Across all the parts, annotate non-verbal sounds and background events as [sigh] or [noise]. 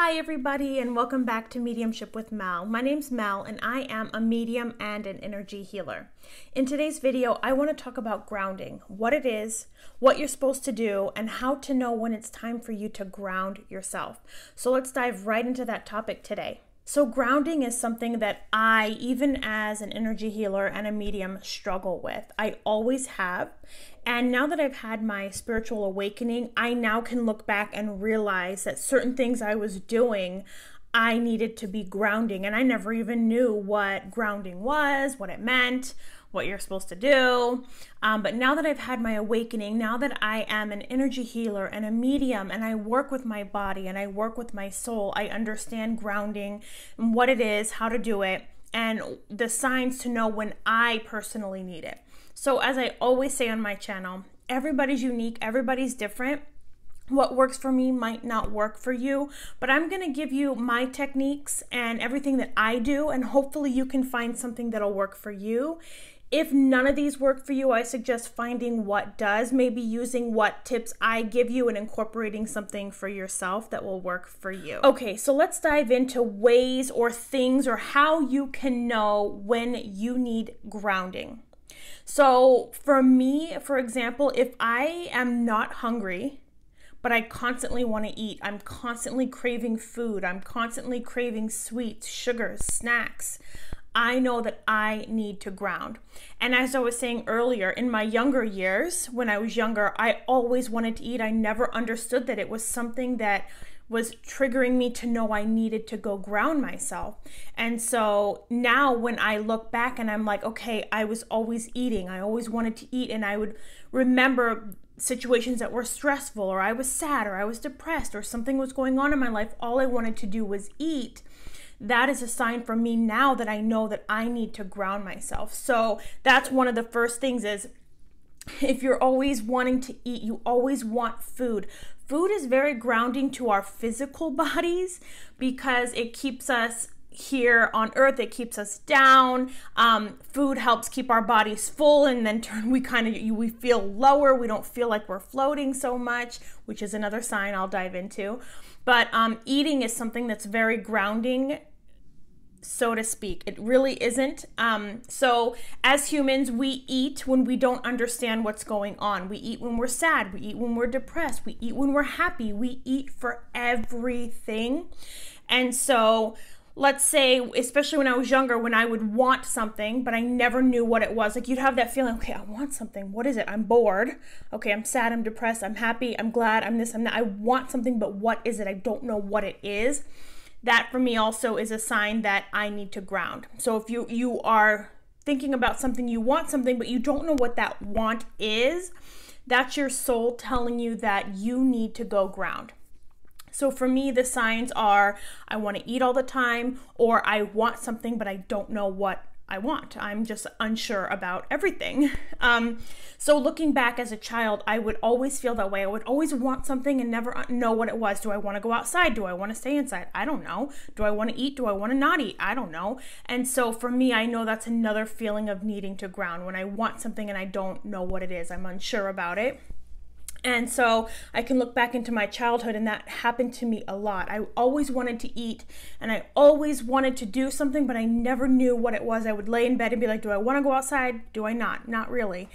Hi, everybody, and welcome back to Mediumship with Mal. My name's Mal, and I am a medium and an energy healer. In today's video, I want to talk about grounding what it is, what you're supposed to do, and how to know when it's time for you to ground yourself. So let's dive right into that topic today. So, grounding is something that I, even as an energy healer and a medium, struggle with. I always have. And now that I've had my spiritual awakening, I now can look back and realize that certain things I was doing, I needed to be grounding. And I never even knew what grounding was, what it meant what you're supposed to do. Um, but now that I've had my awakening, now that I am an energy healer and a medium, and I work with my body and I work with my soul, I understand grounding and what it is, how to do it, and the signs to know when I personally need it. So, as I always say on my channel, everybody's unique, everybody's different what works for me might not work for you, but I'm going to give you my techniques and everything that I do, and hopefully, you can find something that'll work for you. If none of these work for you, I suggest finding what does, maybe using what tips I give you and incorporating something for yourself that will work for you. Okay, so let's dive into ways or things or how you can know when you need grounding. So, for me, for example, if I am not hungry, but I constantly want to eat. I'm constantly craving food. I'm constantly craving sweets, sugars, snacks. I know that I need to ground. And as I was saying earlier, in my younger years, when I was younger, I always wanted to eat. I never understood that it was something that was triggering me to know I needed to go ground myself. And so now when I look back and I'm like, okay, I was always eating. I always wanted to eat and I would remember situations that were stressful or I was sad or I was depressed or something was going on in my life. All I wanted to do was eat that is a sign for me now that I know that I need to ground myself. So that's one of the first things is if you're always wanting to eat, you always want food. Food is very grounding to our physical [laughs] bodies because it keeps us here on earth it keeps us down um, food helps keep our bodies full and then turn we kind of we feel lower we don't feel like we're floating so much which is another sign i'll dive into but um, eating is something that's very grounding so to speak. It really isn't. Um, so, as humans, we eat when we don't understand what's going on. We eat when we're sad. We eat when we're depressed. We eat when we're happy. We eat for everything. And so, let's say, especially when I was younger, when I would want something, but I never knew what it was. Like you'd have that feeling, okay, I want something. What is it? I'm bored. Okay, I'm sad, I'm depressed, I'm happy, I'm glad, I'm this, I'm that. I want something, but what is it? I don't know what it is that for me also is a sign that I need to ground. So if you you are thinking about something you want something but you don't know what that want is, that's your soul telling you that you need to go ground. So for me the signs are I want to eat all the time or I want something but I don't know what I want. I'm just unsure about everything. [laughs] Um, so, looking back as a child, I would always feel that way. I would always want something and never know what it was. Do I want to go outside? Do I want to stay inside? I don't know. Do I want to eat? Do I want to not eat? I don't know. And so, for me, I know that's another feeling of needing to ground when I want something and I don't know what it is. I'm unsure about it. And so I can look back into my childhood, and that happened to me a lot. I always wanted to eat and I always wanted to do something, but I never knew what it was. I would lay in bed and be like, Do I want to go outside? Do I not? Not really.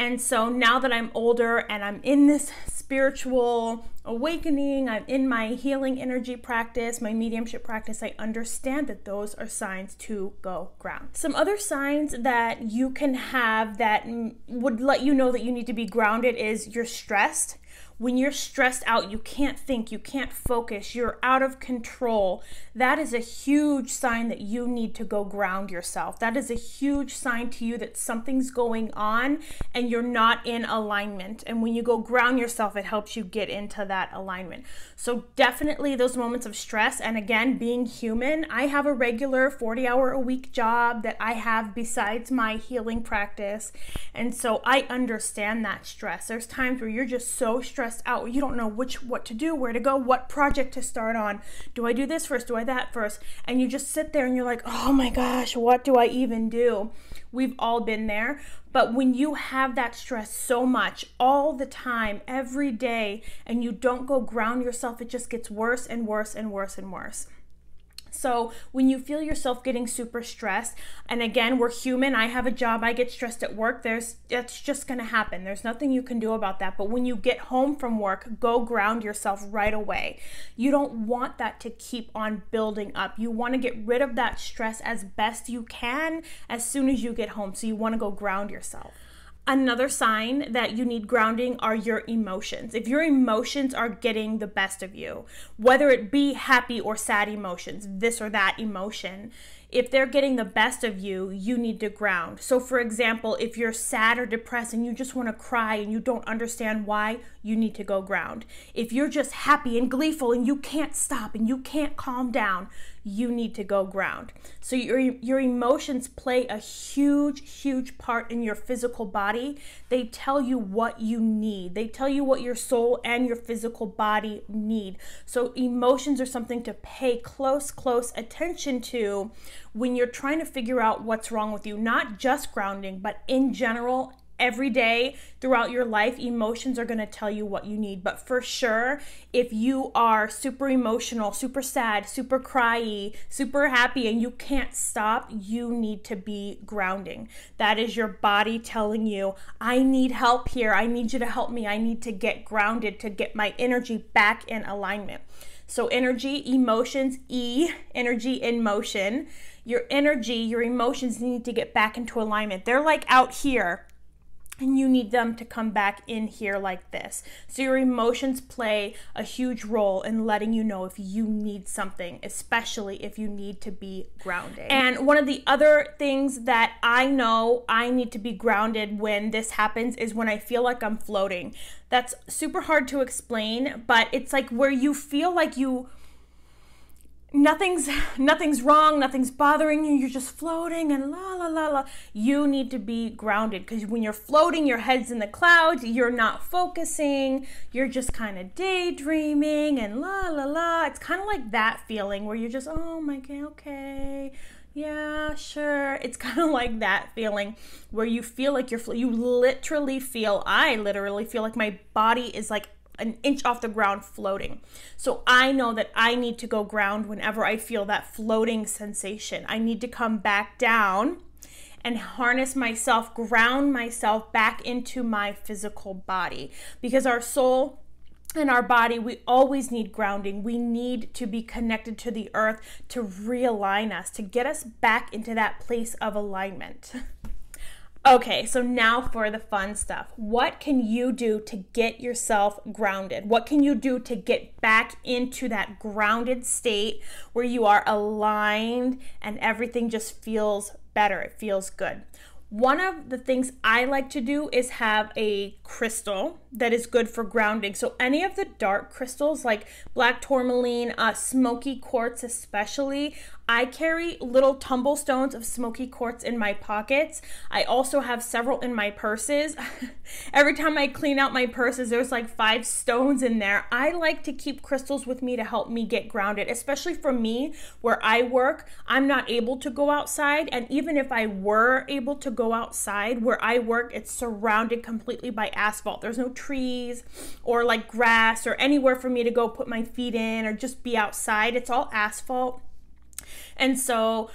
And so now that I'm older and I'm in this spiritual awakening, I'm in my healing energy practice, my mediumship practice, I understand that those are signs to go ground. Some other signs that you can have that would let you know that you need to be grounded is you're stressed when you're stressed out, you can't think, you can't focus, you're out of control. That is a huge sign that you need to go ground yourself. That is a huge sign to you that something's going on and you're not in alignment. And when you go ground yourself, it helps you get into that alignment. So, definitely those moments of stress. And again, being human, I have a regular 40 hour a week job that I have besides my healing practice. And so I understand that stress. There's times where you're just so stressed stressed out. You don't know which what to do, where to go, what project to start on. Do I do this first? Do I that first? And you just sit there and you're like, "Oh my gosh, what do I even do?" We've all been there. But when you have that stress so much all the time, every day, and you don't go ground yourself, it just gets worse and worse and worse and worse. So, when you feel yourself getting super stressed, and again, we're human, I have a job, I get stressed at work, there's that's just going to happen. There's nothing you can do about that. But when you get home from work, go ground yourself right away. You don't want that to keep on building up. You want to get rid of that stress as best you can as soon as you get home. So, you want to go ground yourself. Another sign that you need grounding are your emotions. If your emotions are getting the best of you, whether it be happy or sad emotions, this or that emotion, if they're getting the best of you, you need to ground. So, for example, if you're sad or depressed and you just want to cry and you don't understand why, you need to go ground. If you're just happy and gleeful and you can't stop and you can't calm down, you need to go ground. So, your, your emotions play a huge, huge part in your physical body. They tell you what you need, they tell you what your soul and your physical body need. So, emotions are something to pay close, close attention to when you're trying to figure out what's wrong with you, not just grounding, but in general, every day throughout your life, emotions are going to tell you what you need. But for sure, if you are super emotional, super sad, super cryy, super happy, and you can't stop, you need to be grounding. That is your body telling you, I need help here. I need you to help me. I need to get grounded to get my energy back in alignment. So, energy, emotions, E, energy in motion. Your energy, your emotions need to get back into alignment. They're like out here and you need them to come back in here like this. So your emotions play a huge role in letting you know if you need something, especially if you need to be grounded. And one of the other things that I know I need to be grounded when this happens is when I feel like I'm floating. That's super hard to explain, but it's like where you feel like you nothing's [laughs] nothing's wrong nothing's bothering you you're just floating and la la la la you need to be grounded because when you're floating your head's in the clouds you're not focusing you're just kind of daydreaming and la la la it's kind of like that feeling where you're just oh my god okay yeah sure it's [laughs] kind of like that feeling where you feel like you're you literally feel i literally feel like my body is like an inch off the ground floating. So I know that I need to go ground whenever I feel that floating sensation. I need to come back down and harness myself, ground myself back into my physical body because our soul in our body, we always need grounding. We need to be connected to the earth to realign us, to get us back into that place of alignment. [laughs] Okay, so now for the fun stuff. What can you do to get yourself grounded? What can you do to get back into that grounded state where you are aligned and everything just feels better? It feels good. One of the things I like to do is have a crystal that is good for grounding. So any of the dark crystals like black tourmaline, uh, smoky quartz especially, I carry little tumble stones of smoky quartz in my pockets. I also have several in my purses. [laughs] Every time I clean out my purses, there's like five stones in there. I like to keep crystals with me to help me get grounded, especially for me where I work. I'm not able to go outside. And even if I were able to go outside where I work, it's surrounded completely by asphalt. There's no trees or like grass or anywhere for me to go put my feet in or just be outside. It's all asphalt. And so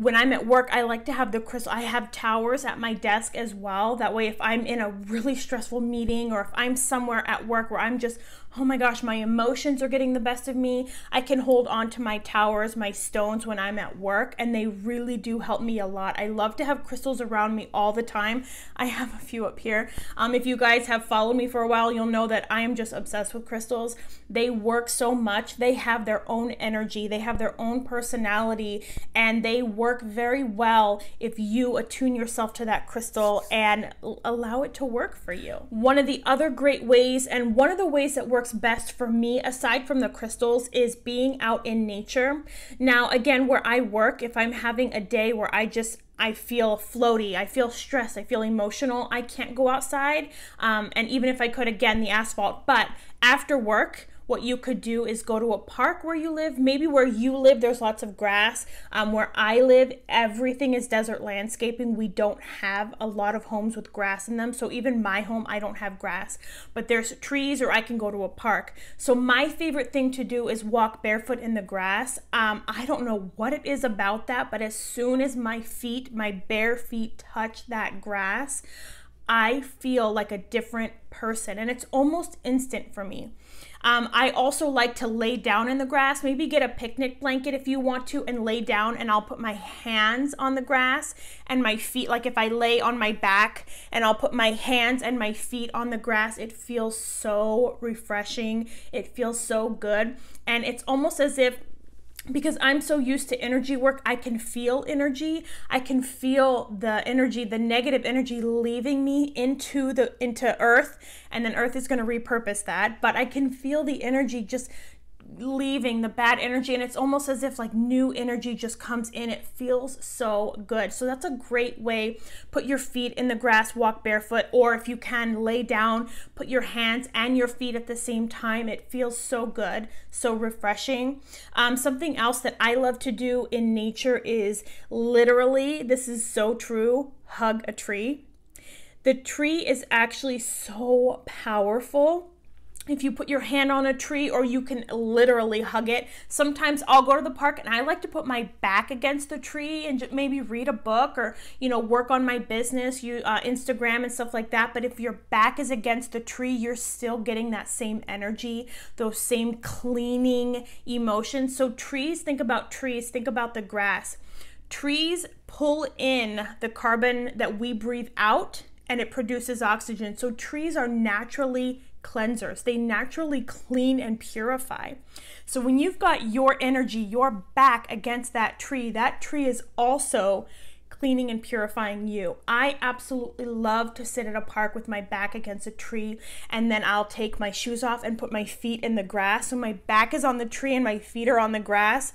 when I'm at work, I like to have the crystal. I have towers at my desk as well. That way, if I'm in a really stressful meeting or if I'm somewhere at work where I'm just, oh my gosh, my emotions are getting the best of me, I can hold on to my towers, my stones when I'm at work, and they really do help me a lot. I love to have crystals around me all the time. I have a few up here. Um, if you guys have followed me for a while, you'll know that I am just obsessed with crystals. They work so much, they have their own energy, they have their own personality, and they work work very well if you attune yourself to that crystal and allow it to work for you. One of the other great ways, and one of the ways that works best for me, aside from the crystals, is being out in nature. Now, again, where I work, if I'm having a day where I just I feel floaty, I feel stressed, I feel emotional. I can't go outside. Um, and even if I could, again, the asphalt. But after work, what you could do is go to a park where you live. Maybe where you live, there's lots of grass. Um, where I live, everything is desert landscaping. We don't have a lot of homes with grass in them. So even my home, I don't have grass, but there's trees or I can go to a park. So my favorite thing to do is walk barefoot in the grass. Um, I don't know what it is about that, but as soon as my feet, my bare feet touch that grass, I feel like a different person and it's almost instant for me. Um, I also like to lay down in the grass. Maybe get a picnic blanket if you want to and lay down, and I'll put my hands on the grass and my feet. Like if I lay on my back and I'll put my hands and my feet on the grass, it feels so refreshing. It feels so good. And it's almost as if because I'm so used to energy work, I can feel energy. I can feel the energy, the negative energy leaving me into the into earth and then earth is going to repurpose that, but I can feel the energy just leaving the bad energy and it's almost as if like new energy just comes in it feels so good so that's a great way put your feet in the grass walk barefoot or if you can lay down put your hands and your feet at the same time it feels so good so refreshing um, something else that i love to do in nature is literally this is so true hug a tree the tree is actually so powerful if you put your hand on a tree or you can literally hug it. Sometimes I'll go to the park and I like to put my back against the tree and maybe read a book or you know work on my business, you uh, Instagram and stuff like that. But if your back is against the tree, you're still getting that same energy, those same cleaning emotions. So trees, think about trees, think about the grass. Trees pull in the carbon that we breathe out and it produces oxygen. So trees are naturally cleansers. They naturally clean and purify. So when you've got your energy, your back against that tree, that tree is also cleaning and purifying you. I absolutely love to sit in a park with my back against a tree and then I'll take my shoes off and put my feet in the grass. So my back is on the tree and my feet are on the grass.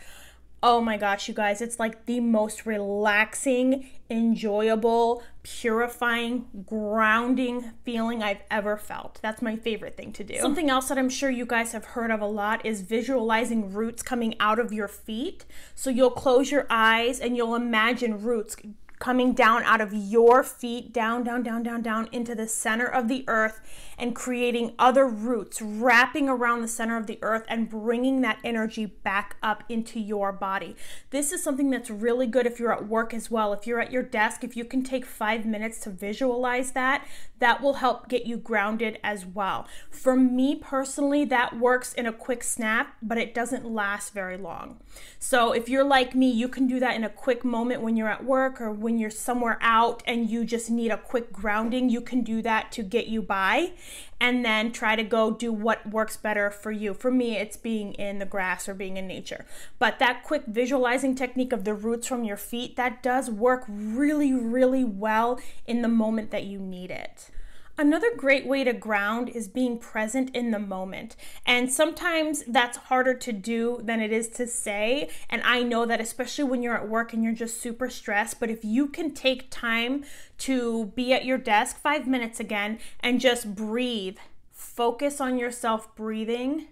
Oh my gosh, you guys, it's like the most relaxing, enjoyable, purifying, grounding feeling I've ever felt. That's my favorite thing to do. Something else that I'm sure you guys have heard of a lot is visualizing roots coming out of your feet. So you'll close your eyes and you'll imagine roots coming down out of your feet, down, down, down, down, down into the center of the earth and creating other roots wrapping around the center of the earth and bringing that energy back up into your body. This is something that's really good if you're at work as well. If you're at your desk, if you can take five minutes to visualize that, that will help get you grounded as well. For me personally, that works in a quick snap, but it doesn't last very long. So if you're like me, you can do that in a quick moment when you're at work or when you're somewhere out and you just need a quick grounding. You can do that to get you by and then try to go do what works better for you. For me, it's being in the grass or being in nature. But that quick visualizing technique of the roots from your feet, that does work really, really well in the moment that you need it. Another great way to ground is being present in the moment. And sometimes that's harder to do than it is to say. And I know that, especially when you're at work and you're just super stressed. But if you can take time to be at your desk five minutes again and just breathe, focus on yourself breathing,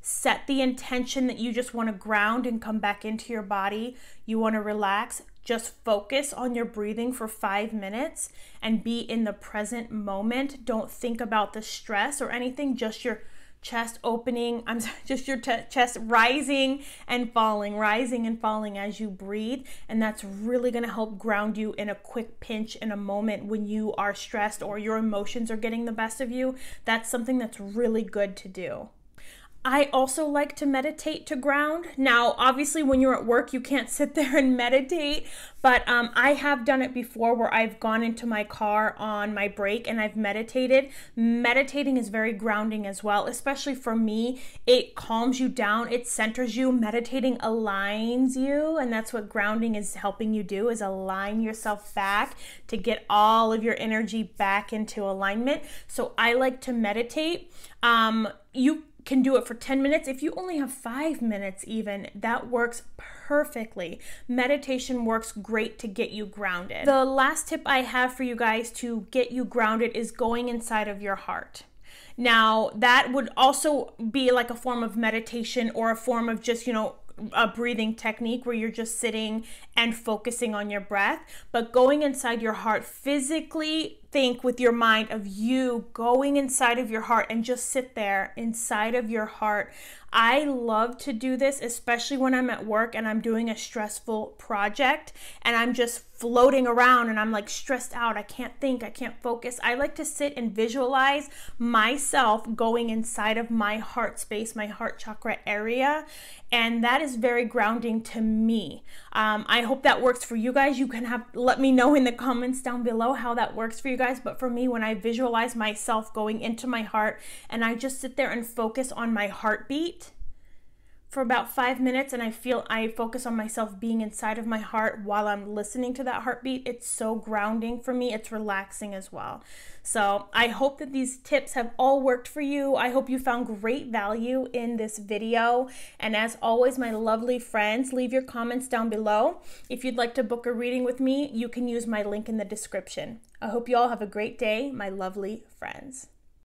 set the intention that you just want to ground and come back into your body. You want to relax. Just focus on your breathing for five minutes and be in the present moment. Don't think about the stress or anything, just your chest opening, [laughs] I'm sorry, just your chest rising and falling, rising and falling as you breathe. And that's really going to help ground you in a quick pinch in a moment when you are stressed or your emotions are getting the best of you. That's something that's really good to do. I also like to meditate to ground. Now, obviously, when you're at work, you can't [laughs] sit there and meditate, but um, I have done it before where I've gone into my car on my break and I've meditated. Meditating is very grounding as well, especially for me. It calms you down, it centers you. Meditating aligns you, and that's what grounding is helping you do is align yourself back to get all of your energy back into alignment. So I like to meditate. Um, you can do it for 10 minutes. If you only have five minutes, even, that works perfectly. Meditation works great to get you grounded. The last tip I have for you guys to get you grounded is going inside of your heart. Now, that would also be like a form of meditation or a form of just, you know, a breathing technique where you're just sitting and focusing on your breath, but going inside your heart physically think with your mind of you going inside of your heart and just sit there inside of your heart. I love to do this, especially when I'm at work and I'm doing a stressful project and I'm just floating around and I'm like stressed out. I can't think, I can't focus. I like to sit and visualize myself going inside of my heart space, my heart chakra area. And that is very grounding to me. Um, I hope that works for you guys. You can have let me know in the comments down below how that works for you guys, but for me, when I visualize myself going into my heart and I just sit there and focus on my heartbeat, for about five minutes and I feel I focus on myself being inside of my heart while I'm listening to that heartbeat. It's so grounding for me, it's relaxing as well. So, I hope that these tips have all worked for you. I hope you found great value in this video. And as always, my lovely friends, leave your comments down below. If you'd like to book a reading with me, you can use my link in the description. I hope you all have a great day, my lovely friends.